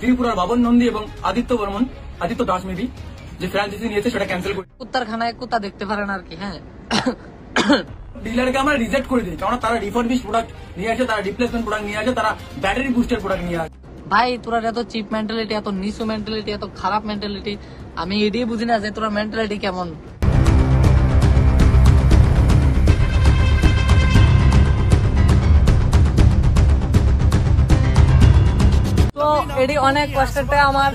ত্রিপুরার বাবন নন্দী এবং আদিত্য বর্মন আদিত্য দাস মেবি যে ফ্র্যাঞ্চাইজি নিয়েছে সেটা ক্যান্সেল করে কুত্তারখানায় কুত্তা দেখতে পারেন আর কি হ্যাঁ ডিলারকে আমরা রিজেক্ট করে দিই কারণ তারা রিফার্বিশ প্রোডাক্ট নিয়ে আসে তারা রিপ্লেসমেন্ট প্রোডাক্ট নিয়ে আসে তারা ব্যাটারি বুস্টার প্রোডাক্ট নিয়ে আসে ভাই তোরা এত চিপ মেন্টালিটি এত নিচু মেন্টালিটি এত খারাপ মেন্টালিটি আমি এটাই বুঝি না যে তোরা মেন্টালিটি কেমন অলরেডি অনেক কষ্টতে আমার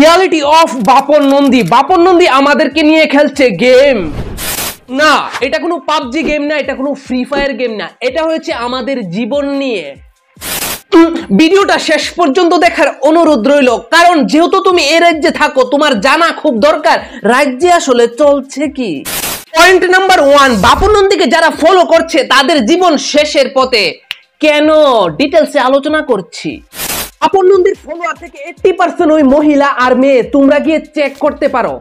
রিয়ালিটি অফ বাপন নন্দী বাপন নন্দী আমাদেরকে নিয়ে খেলছে গেম না এটা কোনো পাবজি গেম না এটা কোনো ফ্রি ফায়ার গেম না এটা হয়েছে আমাদের জীবন নিয়ে ভিডিওটা শেষ পর্যন্ত দেখার অনুরোধ রইল কারণ যেহেতু তুমি এ রাজ্যে থাকো তোমার জানা খুব দরকার রাজ্যে আসলে চলছে কি পয়েন্ট নাম্বার ওয়ান নন্দীকে যারা ফলো করছে তাদের জীবন শেষের পথে কেন ডিটেলসে আলোচনা করছি থেকে পার্সেন্ট ওই মহিলা আর মেয়ে তোমরা গিয়ে চেক করতে পারো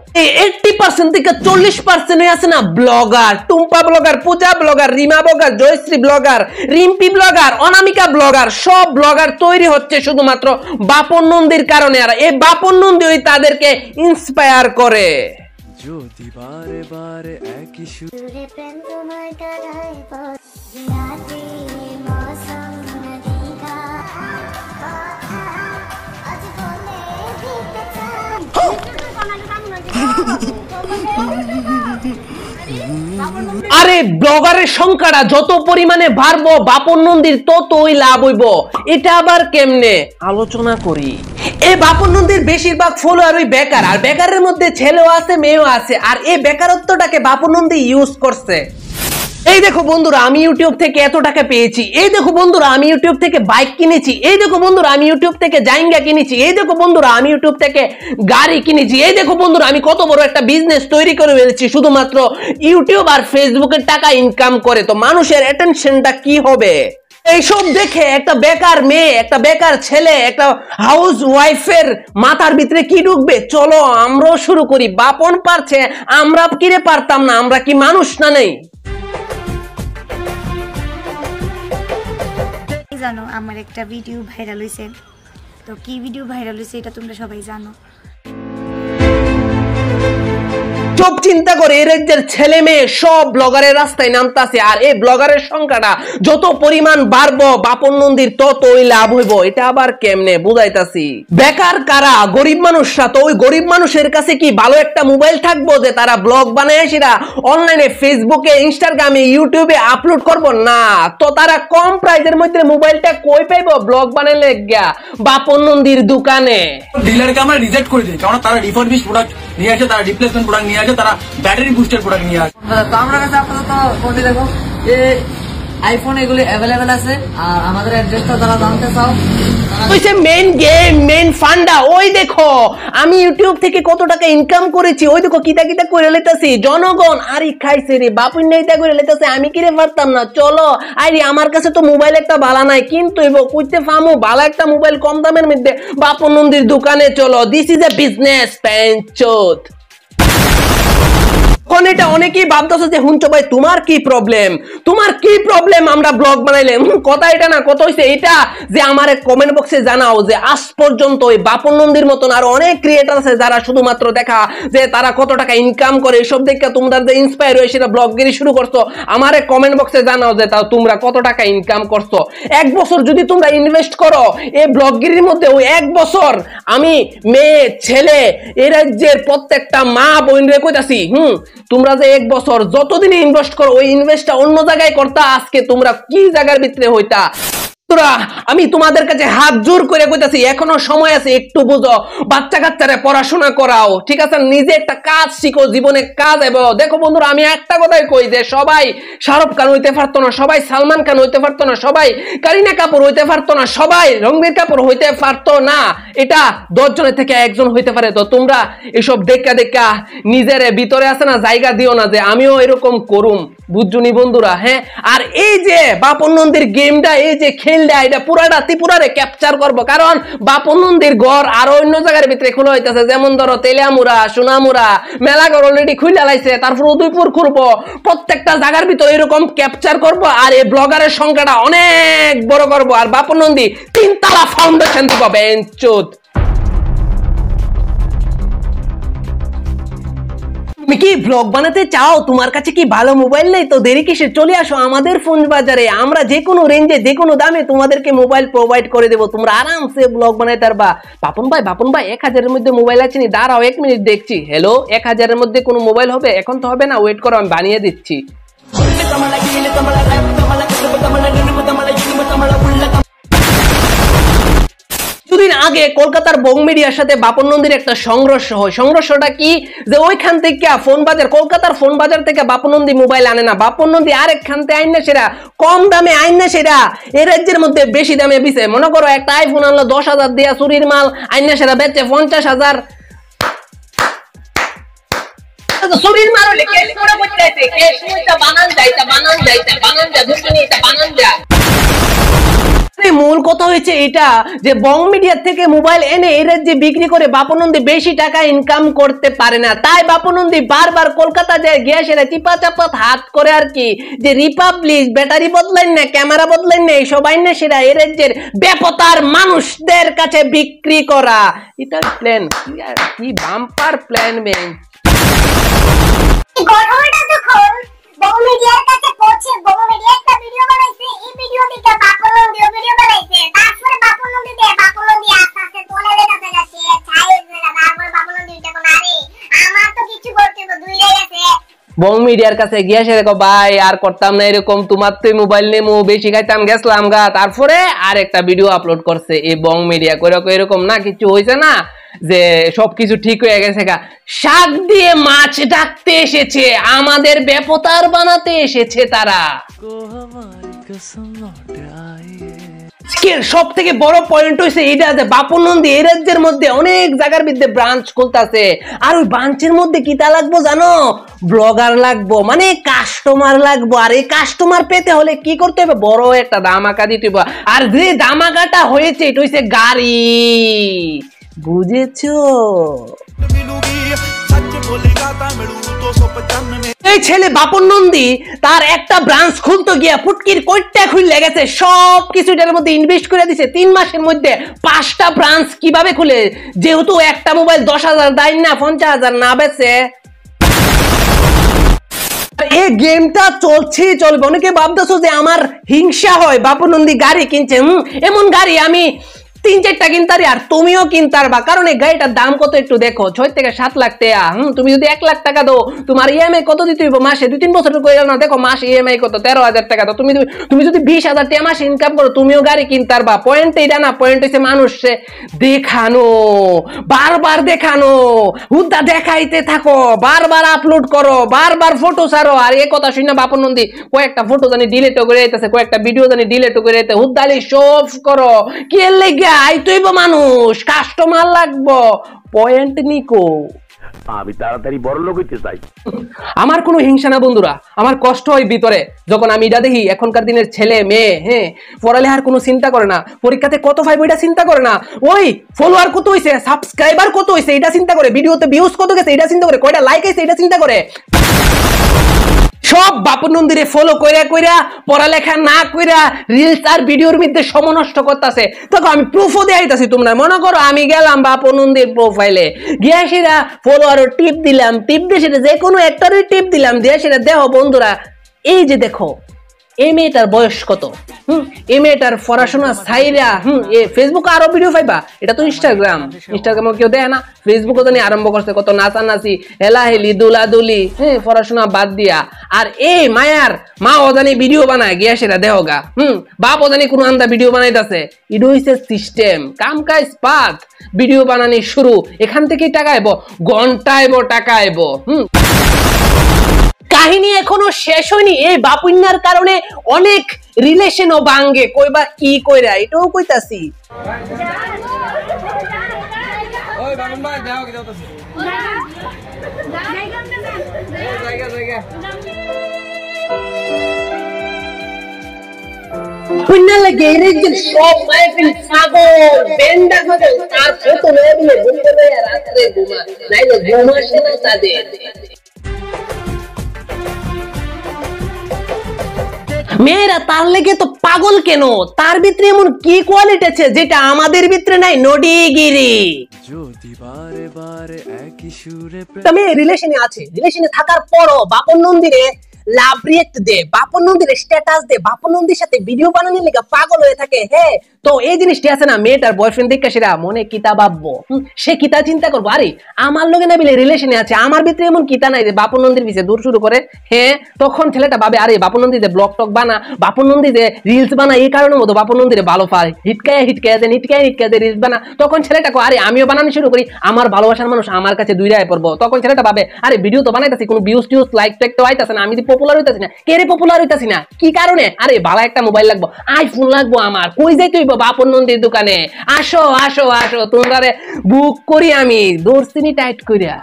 এই পার্সেন্ট থেকে চল্লিশ আছে না blogger Tumpa blogger Puja blogger Rima Joyshree blogger Rimpi blogger Anamika blogger সব ব্লগার তৈরি হচ্ছে শুধুমাত্র বাপন নন্দীর কারণে আর এই বাপন নন্দী ওই তাদেরকে ইন্সপায়ার করে যদি বারে বারে একই সুরে প্রেম তোমার গাড়ায় রাতে আরে ব্লগারের সংখ্যাটা যত পরিমাণে বাড়বো বাপন নন্দীর ওই লাভ হইব এটা আবার কেমনে আলোচনা করি এই বাপন নন্দীর বেশিরভাগ ফলোয়ার ওই বেকার আর বেকারের মধ্যে ছেলেও আছে মেয়েও আছে আর এই বেকারত্বটাকে বাপন নন্দী ইউজ করছে এই দেখো বন্ধুরা আমি ইউটিউব থেকে এত টাকা পেয়েছি এই দেখো বন্ধুরা আমি ইউটিউব থেকে বাইক কিনেছি এই দেখো বন্ধুরা আমি ইউটিউব থেকে জাইঙ্গা কিনেছি এই দেখো বন্ধুরা আমি ইউটিউব থেকে গাড়ি কিনেছি এই দেখো বন্ধুরা আমি কত বড় একটা বিজনেস তৈরি করে ফেলেছি শুধুমাত্র ইউটিউব আর ফেসবুকের টাকা ইনকাম করে তো মানুষের অ্যাটেনশনটা কি হবে এইসব দেখে একটা বেকার মেয়ে একটা বেকার ছেলে একটা হাউস ওয়াইফের মাথার ভিতরে কি ঢুকবে চলো আমরাও শুরু করি বাপন পারছে আমরা কিরে পারতাম না আমরা কি মানুষ না নেই জানো আমার একটা ভিডিও ভাইরাল হয়েছে তো কি ভিডিও ভাইরাল হয়েছে এটা তোমরা সবাই জানো চোখ চিন্তা করে এ রাজ্যের ছেলে মেয়ে সব ব্লগারের রাস্তায় নামতাছে আর এই ব্লগারের সংখ্যাটা যত পরিমাণ বাড়ব বাপন নন্দীর ততই লাভ হইব এটা আবার কেমনে বুঝাইতাছি বেকার কারা গরিব মানুষরা তো ওই গরিব মানুষের কাছে কি ভালো একটা মোবাইল থাকবো যে তারা ব্লগ বানায় সেটা অনলাইনে ফেসবুকে ইনস্টাগ্রামে ইউটিউবে আপলোড করব না তো তারা কম প্রাইজের মধ্যে মোবাইলটা কই পাইব ব্লগ বানাইলে গিয়া বাপন নন্দীর দোকানে ডিলারকে আমরা রিজেক্ট করে দিই কারণ তারা রিফার্বিশ প্রোডাক্ট নিয়ে আসে তারা রিপ্লেসমেন্ট প্রোডাক্ট নিয়ে আছে তারা ব্যাটারি বুস্টার প্রোডাক্ট নিয়ে আসে তো আমরা কাছে আপাতত বলে দেখো যে আইফোন এগুলি অ্যাভেলেবেল আছে আর আমাদের অ্যাড্রেসটা তারা জানতে চাও আমি ইউটিউব থেকে কত টাকা ইনকাম করেছি ওই দেখো কিতা কিতা করে লেতাছি জনগণ আরে খাইছে রে বাপুর নেতা করে লেতাছে আমি কিরে পারতাম না চলো আরে আমার কাছে তো মোবাইল একটা ভালা নাই কিন্তু এব ফামু বালা একটা মোবাইল কম দামের মধ্যে বাপন নন্দীর দোকানে চলো this is a business pant এখন এটা অনেকেই ভাবতেছে যে হুঞ্চ ভাই তোমার কি প্রবলেম তোমার কি প্রবলেম আমরা ব্লগ বানাইলে কথা এটা না কত হয়েছে এটা যে আমার কমেন্ট বক্সে জানাও যে আজ পর্যন্ত ওই বাপন নন্দীর মতন আর অনেক ক্রিয়েটার আছে যারা শুধুমাত্র দেখা যে তারা কত টাকা ইনকাম করে এসব দেখে তোমরা যে ইন্সপায়ার হয়ে সেটা ব্লগগিরি শুরু করছো আমার কমেন্ট বক্সে জানাও যে তাও তোমরা কত টাকা ইনকাম করছো এক বছর যদি তোমরা ইনভেস্ট করো এই ব্লগগিরির মধ্যে ওই এক বছর আমি মেয়ে ছেলে এ রাজ্যের প্রত্যেকটা মা বোন রে কইতাছি হুম তোমরা যে এক বছর যতদিন ইনভেস্ট করো ওই ইনভেস্টটা অন্য জায়গায় করতা আজকে তোমরা কি জায়গার ভিতরে হইতা ছাত্ররা আমি তোমাদের কাছে হাত জোর করে কইতাছি এখনো সময় আছে একটু বুঝো বাচ্চা কাচ্চারে পড়াশোনা করাও ঠিক আছে নিজে একটা কাজ শিখো জীবনে কাজ এব দেখো বন্ধুরা আমি একটা কথাই কই যে সবাই শাহরুখ খান হইতে পারতো না সবাই সালমান খান হইতে পারতো না সবাই কারিনা কাপুর হইতে পারতো না সবাই রণবীর কাপুর হইতে পারতো না এটা দশজনের থেকে একজন হইতে পারে তো তোমরা এসব দেখা দেখা নিজের ভিতরে আছে না জায়গা দিও না যে আমিও এরকম করুম বুঝছুনি বন্ধুরা হ্যাঁ আর এই যে বাপন নন্দীর গেমটা এই যে খেলটা এটা পুরাটা ত্রিপুরারে ক্যাপচার করব কারণ বাপন নন্দীর ঘর আর অন্য জায়গার ভিতরে খোলা হইতেছে যেমন ধরো তেলিয়ামুড়া সোনামুড়া মেলাঘর অলরেডি খুলে লাইছে তারপর উদয়পুর খুলব প্রত্যেকটা জায়গার ভিতরে এরকম ক্যাপচার করব আর এই ব্লগারের সংখ্যাটা অনেক বড় করব আর বাপন নন্দী তিনতলা ফাউন্ডেশন দিব বেঞ্চুত তুমি কি ব্লগ বানাতে চাও তোমার কাছে কি ভালো মোবাইল নেই তো দেরি কিসে চলে আসো আমাদের ফোন বাজারে আমরা যে কোনো রেঞ্জে যে কোনো দামে তোমাদেরকে মোবাইল প্রোভাইড করে দেবো তোমরা আরামসে ব্লগ বানাই তারবা বাপন ভাই বাপন ভাই এক হাজারের মধ্যে মোবাইল আছে নি দাঁড়াও এক মিনিট দেখছি হ্যালো এক হাজারের মধ্যে কোনো মোবাইল হবে এখন তো হবে না ওয়েট করো আমি বানিয়ে দিচ্ছি কিছুদিন আগে কলকাতার বং মিডিয়ার সাথে বাপন নন্দীর একটা সংঘর্ষ হয় সংঘর্ষটা কি যে ওইখান থেকে ফোন বাজার কলকাতার ফোন বাজার থেকে বাপন নন্দী মোবাইল আনে না বাপন নন্দী আরেকখান থেকে আইন না সেরা কম দামে আইন না সেরা এ রাজ্যের মধ্যে বেশি দামে বিছে মনে করো একটা আইফোন আনলো দশ হাজার দিয়া চুরির মাল আইন না সেরা বেচে পঞ্চাশ হাজার চুরির মাল হলে কেস করে বসে আছে বানান যাইতা বানান যাইতা বানান যা দুশ্মনী বানান যা মূল কথা হয়েছে এটা যে বং মিডিয়া থেকে মোবাইল এনে এই যে বিক্রি করে বাপনন্দী বেশি টাকা ইনকাম করতে পারে না তাই বাপনন্দী বারবার কলকাতা যায় গ্যাস এনে চিপা চাপাত হাত করে আর কি যে রিপাবলিক ব্যাটারি বদলেন না ক্যামেরা বদলেন না এইসব আইন না সেটা এই রাজ্যের বেপতার মানুষদের কাছে বিক্রি করা এটা প্ল্যান কি বাম্পার প্ল্যান বেন ঘটনাটা যখন বং মিডিয়ার কাছে পৌঁছে বং মিডিয়া ভিডিও বানাইছে এই ভিডিও দিকে বাপন নদী ভিডিও বানাইছে তারপরে বাপন নদীতে বাপন নদী বং মিডিয়ার কাছে গিয়া সে দেখো ভাই আর করতাম না এরকম তোমার তো মোবাইল নেমু বেশি খাইতাম গেছিলাম গা তারপরে আর একটা ভিডিও আপলোড করছে এই বং মিডিয়া করে এরকম না কিছু হয়েছে না যে সবকিছু ঠিক হয়ে গেছে গা শাক দিয়ে মাছ ডাকতে এসেছে আমাদের বেপতার বানাতে এসেছে তারা আজকের সব থেকে বড় পয়েন্ট হইছে এটা যে বাপন নন্দী এই রাজ্যের মধ্যে অনেক জায়গার মধ্যে ব্রাঞ্চ খুলতেছে আর ওই ব্রাঞ্চের মধ্যে কি তা লাগবো জানো ব্লগার লাগবো মানে কাস্টমার লাগবো আর এই কাস্টমার পেতে হলে কি করতে হবে বড় একটা দামাকা দিতে হবে আর যে দামাকাটা হয়েছে এটা হইছে গাড়ি বুঝেছো এই ছেলে বাপন নন্দী তার একটা ব্রাঞ্চ খুলতে গিয়া ফুটকির কইটা খুলে গেছে সব কিছু এটার মধ্যে ইনভেস্ট করে দিছে তিন মাসের মধ্যে পাঁচটা ব্রাঞ্চ কিভাবে খুলে যেহেতু একটা মোবাইল দশ হাজার দেয় না পঞ্চাশ হাজার না বেছে এই গেমটা চলছে চলবে অনেকে ভাবতেছো যে আমার হিংসা হয় বাপনন্দী গাড়ি কিনছে এমন গাড়ি আমি তিন চারটা কিনতারি আর তুমিও কিনতারবা কারণ এই গাড়িটার দাম কত একটু দেখো ছয় থেকে সাত লাখ টাকা হম তুমি যদি এক লাখ টাকা দো তোমার ইএমআই কত দিতে হইব মাসে দুই তিন বছর করে না দেখো মাস ইএমআই কত তেরো হাজার টাকা তো তুমি তুমি যদি বিশ হাজার টাকা মাসে ইনকাম করো তুমিও গাড়ি কিনতারবা পয়েন্ট এইটা না পয়েন্ট হচ্ছে মানুষে দেখানো বারবার দেখানো হুদ্দা দেখাইতে থাকো বারবার আপলোড করো বারবার ফটো ছাড়ো আর এ কথা শুনে বাপন নন্দী কয়েকটা ফটো জানি ডিলেটও করে আইতেছে কয়েকটা ভিডিও জানি ডিলেটও করে আইতে হুদ্দালি সব করো কে লেগে মানুষ কাস্টমার লাগবো পয়েন্ট নিকো আমি তাড়াতাড়ি বড় লোক হইতে চাই আমার কোনো হিংসা না বন্ধুরা আমার কষ্ট হয় ভিতরে যখন আমি এটা দেখি এখনকার দিনের ছেলে মেয়ে হ্যাঁ পড়ালেহার কোনো চিন্তা করে না পরীক্ষাতে কত ভাই এটা চিন্তা করে না ওই ফলোয়ার কত হয়েছে সাবস্ক্রাইবার কত হইছে এটা চিন্তা করে ভিডিওতে ভিউজ কত গেছে এটা চিন্তা করে কয়টা লাইক আছে এটা চিন্তা করে সব বাপু নন্দিরে ফলো কইরা কইরা পড়ালেখা না কইরা রিলস আর ভিডিওর মধ্যে সমনষ্ট করতেছে তখন আমি প্রুফও দেখাইতেছি তোমরা মনে করো আমি গেলাম বাপু নন্দির প্রোফাইলে গিয়া সেটা ফলোয়ারের টিপ দিলাম টিপ দিয়ে সেটা যে কোনো একটারই টিপ দিলাম দিয়ে সেটা দেহ বন্ধুরা এই যে দেখো এই মেয়েটার বয়স কত হুম এই মেয়েটার পড়াশোনা সাইরা হুম এ ফেসবুকে আরো ভিডিও পাইবা এটা তো ইনস্টাগ্রাম ইনস্টাগ্রামে কেউ দেয় না ফেসবুকে তো নিয়ে আরম্ভ করছে কত নাচানাচি হেলাহেলি দুলাদুলি হ্যাঁ পড়াশোনা বাদ দিয়া আর এই মায়ার মা অজানি ভিডিও বানায় গিয়া সেটা দেহগা হুম বাপ অজানি কোনো আন্দা ভিডিও বানাইতেছে এটা হইছে সিস্টেম কাম কাজ পাত ভিডিও বানানি শুরু এখান থেকেই টাকা আইব ঘন্টা আইব টাকা আইব হুম কাহিনী এখনো শেষ হয়নি এই বাপুন্যার কারণে অনেক রিলেশনও বাঙ্গে কইবা কি কইরা এটাও কইতাছি তাদের মেয়েরা তার লেগে তো পাগল কেন তার ভিতরে এমন কি কোয়ালিটি আছে যেটা আমাদের ভিতরে নাই নডিগিরি তবে রিলেশনে আছে রিলেশনে থাকার পরও বাপন নন্দিরে লাভ রিয়েক্ট দে বাপন নন্দিরে স্ট্যাটাস দে বাপন নন্দির সাথে ভিডিও বানানোর লেগে পাগল হয়ে থাকে হ্যাঁ তো এই জিনিসটি আছে না মেয়েটার বয়ফ্রেন্ড দেখে সেটা মনে কিতা ভাববো সে কিতা চিন্তা করবো আরে আমার লোকে না বিলে রিলেশনে আছে আমার ভিতরে এমন কিতা নাই যে বাপন নন্দীর পিছিয়ে দূর শুরু করে হ্যাঁ তখন ছেলেটা ভাবে আরে বাপন নন্দী যে ব্লগ টক বানা বাপন নন্দী যে রিলস বানা এই কারণের মতো বাপন নন্দীর ভালো পায় হিটকায় হিটকায় যে হিটকায় হিটকায় যে রিলস বানা তখন ছেলেটা আরে আমিও বানানো শুরু করি আমার ভালোবাসার মানুষ আমার কাছে দুই রায় পড়বো তখন ছেলেটা ভাবে আরে ভিডিও তো বানাইতেছি কোনো ভিউজ টিউজ লাইক টাইক তো আইতাছে না আমি তো পপুলার হইতাছি না কে রে পপুলার হইতাছি না কি কারণে আরে ভালো একটা মোবাইল লাগবো আইফোন লাগবো আমার কই যাই তুই বসবো বাপন নন্দীর দোকানে আসো আসো আসো তোমার বুক করি আমি দর্শিনি টাইট করিয়া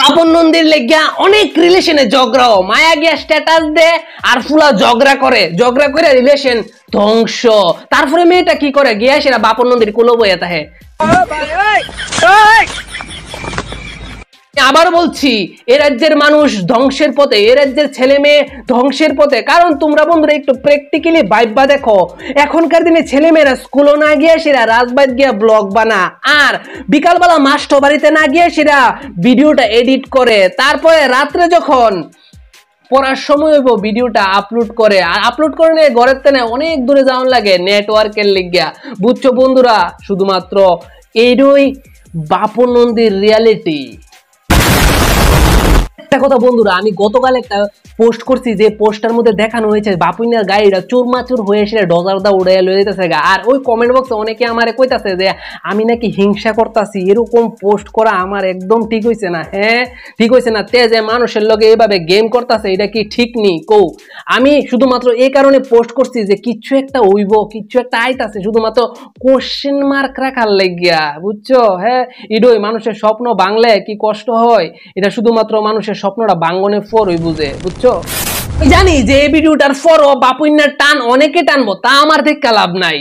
বাপন নন্দির লেগিয়া অনেক রিলেশনে ঝগড়াও মায়া গিয়া স্ট্যাটাস দে আর ফুলা ঝগড়া করে ঝগড়া করে রিলেশন ধ্বংস তারপরে মেয়েটা কি করে গিয়া সেটা বাপন নন্দির কোনো বইয়া তাহে আবার বলছি এ রাজ্যের মানুষ ধ্বংসের পথে এ রাজ্যের ছেলে মেয়ে ধ্বংসের পথে কারণ তোমরা বন্ধুরা একটু প্র্যাকটিক্যালি ভাইবা দেখো এখনকার দিনে ছেলে মেয়েরা স্কুলও না গিয়ে সেরা রাজবাদ গিয়া ব্লগ বানা আর বিকালবেলা মাস্টার বাড়িতে না গিয়ে সেরা ভিডিওটা এডিট করে তারপরে রাত্রে যখন পড়ার সময় ভিডিওটা আপলোড করে আর আপলোড করে নিয়ে ঘরের তেনে অনেক দূরে যাওয়ার লাগে নেটওয়ার্কের লিগিয়া বুঝছো বন্ধুরা শুধুমাত্র এরই বাপনন্দীর রিয়ালিটি একটা কথা বন্ধুরা আমি গতকাল একটা পোস্ট করছি যে পোস্টার মধ্যে দেখানো হয়েছে বাপুইনার গাড়িটা চোরমাচুর হয়ে এসে ডজার দা উড়ে লয়ে যেতেছে গা আর ওই কমেন্ট বক্সে অনেকে আমার কইতাছে যে আমি নাকি হিংসা করতেছি এরকম পোস্ট করা আমার একদম ঠিক হয়েছে না হ্যাঁ ঠিক হয়েছে না তে যে মানুষের লগে এইভাবে গেম করতেছে এটা কি ঠিক নেই কৌ আমি শুধুমাত্র এই কারণে পোস্ট করছি যে কিছু একটা হইব কিছু একটা আইতাছে শুধুমাত্র কোশ্চেন মার্ক রাখার লাগিয়া বুঝছো হ্যাঁ ইডোই মানুষের স্বপ্ন বাংলায় কি কষ্ট হয় এটা শুধুমাত্র মানুষের স্বপ্নটা বাঙ্গনে ফোর ওই বুঝে বুঝছো জানি যে এই ভিডিওটার পরও বাপুইনার টান অনেকে টানবো তা আমার দেখে লাভ নাই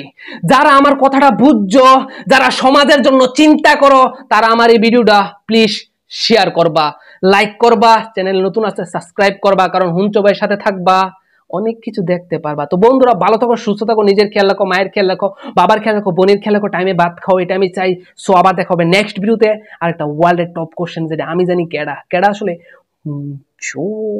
যারা আমার কথাটা বুঝছো যারা সমাজের জন্য চিন্তা করো তারা আমার এই ভিডিওটা প্লিজ শেয়ার করবা লাইক করবা চ্যানেল নতুন আছে সাবস্ক্রাইব করবা কারণ হুঞ্চো ভাইয়ের সাথে থাকবা অনেক কিছু দেখতে পারবা তো বন্ধুরা ভালো থাকো সুস্থ থাকো নিজের খেয়াল রাখো মায়ের খেয়াল রাখো বাবার খেয়াল রাখো বোনের খেয়াল রাখো টাইমে ভাত খাও এটা আমি চাই সো আবার দেখাবে নেক্সট ভিডিওতে আর একটা ওয়ার্ল্ডের টপ কোশ্চেন যেটা আমি জানি কেডা কেডা আসলে うんちょ